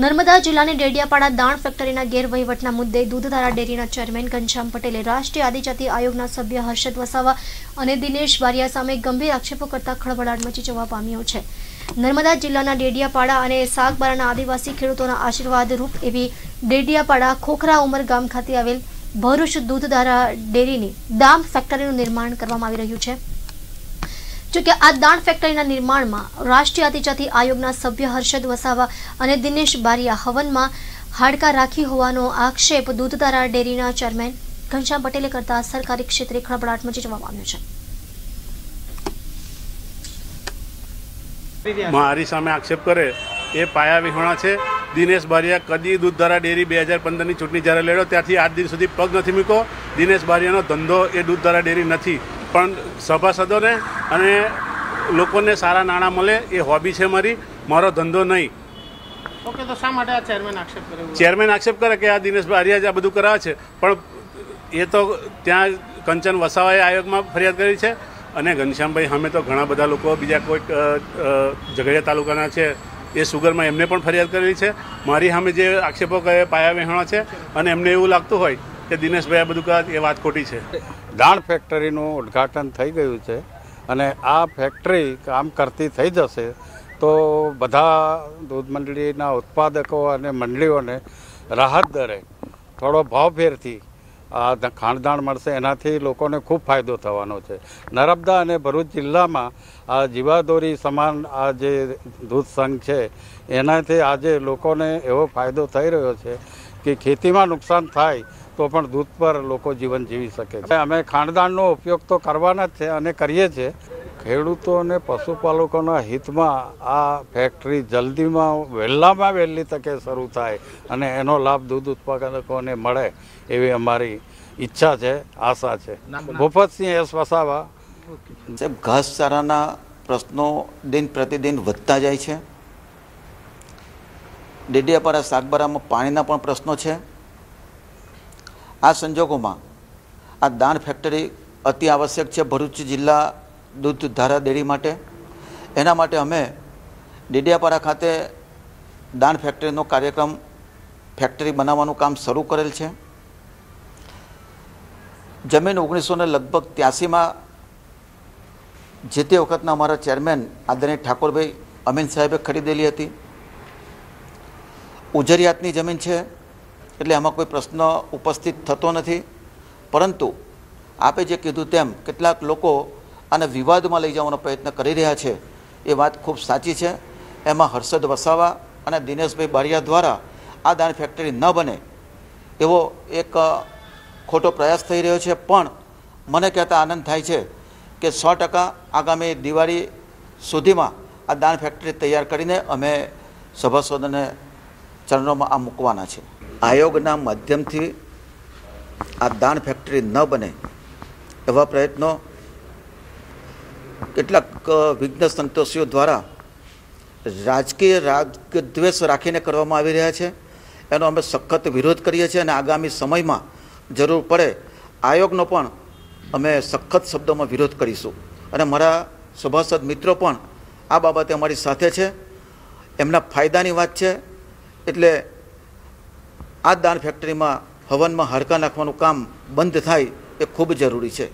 નર્મદા જિલ્લાની ડેડિયાપાડા દાણ ફેક્ટરીના ગેરવહીવટના મુદ્દે દૂધધારા ડેરીના ચેરમેન ઘનશ્યામ પટેલે રાષ્ટ્રીય આદિજાતિ આયોગના સભ્ય હર્ષદ વસાવા અને દિનેશ બારિયા સામે ગંભીર આક્ષેપો કરતા ખળભળાટ મચી જવા પામ્યો છે નર્મદા જિલ્લાના ડેડિયાપાડા અને સાગબારાના આદિવાસી ખેડૂતોના આશીર્વાદ રૂપ એવી ડેડિયાપાડા ખોખરા ઉમર ગામ ખાતે આવેલ ભરૂચ દૂધધારા ડેરીની દામ ફેક્ટરીનું નિર્માણ કરવામાં આવી રહ્યું છે જોકે આ દાણ ફેક્ટરીના નિર્માણમાં રાષ્ટ્રીય આદિજાતિ આયોગના સભ્ય હર્ષદ વસાવા અને દિનેશ બારિયા હવનમાં હાડકા રાખી હોવાનો આક્ષેપ દૂધતારા ડેરીના ચેરમેન ઘનશ્યામ પટેલે કરતા સરકારી ક્ષેત્રે ખળભળાટ મચી જવા પામ્યો છે મારી સામે આક્ષેપ કરે એ પાયા વિહોણા છે દિનેશ બારિયા કદી દૂધધારા ડેરી બે હજાર પંદરની ચૂંટણી જ્યારે લેડો ત્યાંથી આજ દિન સુધી પગ નથી મૂક્યો દિનેશ બારિયાનો ધંધો એ દૂધધારા ડેરી નથી પણ સભાસદોને અને લોકોને સારા નાણાં મળે એ હોબી છે મારી મારો ધંધો નહીં ઓકે તો શા માટે આ ચેરમેન આક્ષેપ કરે ચેરમેન આક્ષેપ કરે કે આ દિનેશભાઈ હરિયાજ આ બધું કરાવે છે પણ એ તો ત્યાં કંચન વસાવાએ આયોગમાં ફરિયાદ કરી છે અને ઘનશ્યામભાઈ અમે તો ઘણા બધા લોકો બીજા કોઈક ઝઘડિયા તાલુકાના છે એ સુગરમાં એમને પણ ફરિયાદ કરેલી છે મારી સામે જે આક્ષેપો કરે પાયા વહેણો છે અને એમને એવું લાગતું હોય કે દિનેશભાઈ આ બધું કહે એ વાત ખોટી છે દાણ ફેક્ટરીનું ઉદ્ઘાટન થઈ ગયું છે અને આ ફેક્ટરી કામ કરતી થઈ જશે તો બધા દૂધ મંડળીના ઉત્પાદકો અને મંડળીઓને રાહત દરે થોડો ભાવફેરથી આ ખાણદાણ મળશે એનાથી લોકોને ખૂબ ફાયદો થવાનો છે નર્મદા અને ભરૂચ જિલ્લામાં આ જીવાદોરી સમાન આ જે દૂધ સંઘ છે એનાથી આજે લોકોને એવો ફાયદો થઈ રહ્યો છે કે ખેતીમાં નુકસાન થાય તો પણ દૂધ પર લોકો જીવન જીવી શકે છે અમે ખાણદાનનો ઉપયોગ તો કરવાના જ છે અને કરીએ છીએ ખેડૂતો અને પશુપાલકોના હિતમાં આ ફેક્ટરી જલ્દીમાં વહેલામાં વહેલી તકે શરૂ થાય અને એનો લાભ દૂધ ઉત્પાદકોને મળે એવી અમારી ઈચ્છા છે આશા છે ભૂપતસિંહ એસ વસાવા સાહેબ ઘાસચારાના પ્રશ્નો દિન પ્રતિદિન વધતા જાય છે ડેડિયાપાડા સાગબારામાં પાણીના પણ પ્રશ્નો છે આ સંજોગોમાં આ દાણ ફેક્ટરી અતિ આવશ્યક છે ભરૂચ જિલ્લા દૂધ ધારા ડેરી માટે એના માટે અમે ડેડિયાપાડા ખાતે દાણ ફેક્ટરીનો કાર્યક્રમ ફેક્ટરી બનાવવાનું કામ શરૂ કરેલ છે જમીન ઓગણીસો ને લગભગ ત્યાસીમાં જે તે વખતના અમારા ચેરમેન આદરણીય ઠાકોરભાઈ અમીન સાહેબે ખરીદેલી હતી ઉજરિયાતની જમીન છે એટલે એમાં કોઈ પ્રશ્ન ઉપસ્થિત થતો નથી પરંતુ આપે જે કીધું તેમ કેટલાક લોકો આને વિવાદમાં લઈ જવાનો પ્રયત્ન કરી રહ્યા છે એ વાત ખૂબ સાચી છે એમાં હર્ષદ વસાવા અને દિનેશભાઈ બારિયા દ્વારા આ દાણ ફેક્ટરી ન બને એવો એક ખોટો પ્રયાસ થઈ રહ્યો છે પણ મને કહેતા આનંદ થાય છે કે સો ટકા આગામી દિવાળી સુધીમાં આ દાણ ફેક્ટરી તૈયાર કરીને અમે સભાસદોને ચરણોમાં આ મૂકવાના છે આયોગના માધ્યમથી આ દાન ફેક્ટરી ન બને એવા પ્રયત્નો કેટલાક વિઘ્ન સંતોષીઓ દ્વારા રાજકીય રાગદ્વેષ રાખીને કરવામાં આવી રહ્યા છે એનો અમે સખત વિરોધ કરીએ છીએ અને આગામી સમયમાં જરૂર પડે આયોગનો પણ અમે સખત શબ્દોમાં વિરોધ કરીશું અને મારા સભાસદ મિત્રો પણ આ બાબતે અમારી સાથે છે એમના ફાયદાની વાત છે એટલે આ દાન ફેક્ટરીમાં હવનમાં હાડકાં નાખવાનું કામ બંધ થાય એ ખૂબ જરૂરી છે